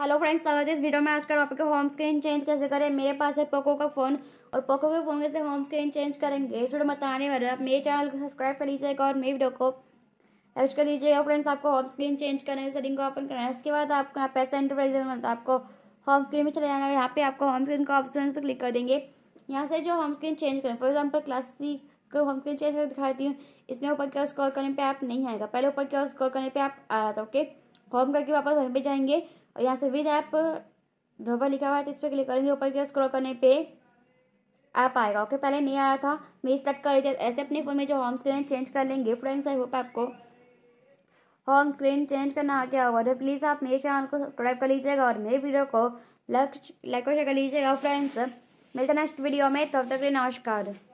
hello friends स्वागत है इस वीडियो में आज का टॉपिक होम स्क्रीन चेंज कैसे करें मेरे पास है पोको का फ़ोन और पोको के फ़ोन कैसे होम स्क्रीन चेंज करेंगे इस वीडियो में बताने वाले आप मेरे चैनल को सब्सक्राइब कर लीजिएगा और मेरी वीडियो को सर्च कर लीजिएगा फ्रेंड्स आपको होम स्क्रीन चेंज करना है सेटिंग को ओपन करना है इसके बाद आपको यहाँ पैसा इंटरप्राइज मतलब आपको होम स्क्रीन में चले जाना है यहाँ पे आपको होम स्क्रीन का ऑप्शन पर क्लिक कर देंगे यहाँ से जो होम स्क्रीन चेंज करें फॉर एग्जाम्पल क्लासिक को होम स्क्रीन चेंज कर दिखाती हूँ इसमें ऊपर क्या ओर करने पर आप नहीं आएगा पहले ऊपर क्या ओर करने पर आप आ रहा था ओके होम करके वापस वहीं पर जाएंगे और यहाँ से विद ऐप ड्रोवर लिखा हुआ है तो इस पर क्लिक करेंगे ऊपर की स्क्रॉल करने पे ऐप आएगा ओके पहले नहीं आ रहा था मैं सेलेक्ट कर रही ऐसे अपने फ़ोन में जो होम स्क्रीन चेंज कर लेंगे फ्रेंड्स आई होप आपको होम स्क्रीन चेंज करना आ गया होगा तो प्लीज़ आप मेरे चैनल को सब्सक्राइब कर लीजिएगा और मेरे वीडियो को लाइक लाइक और शेयर कर लीजिएगा फ्रेंड्स मिलते नेक्स्ट वीडियो में तब तक नमस्कार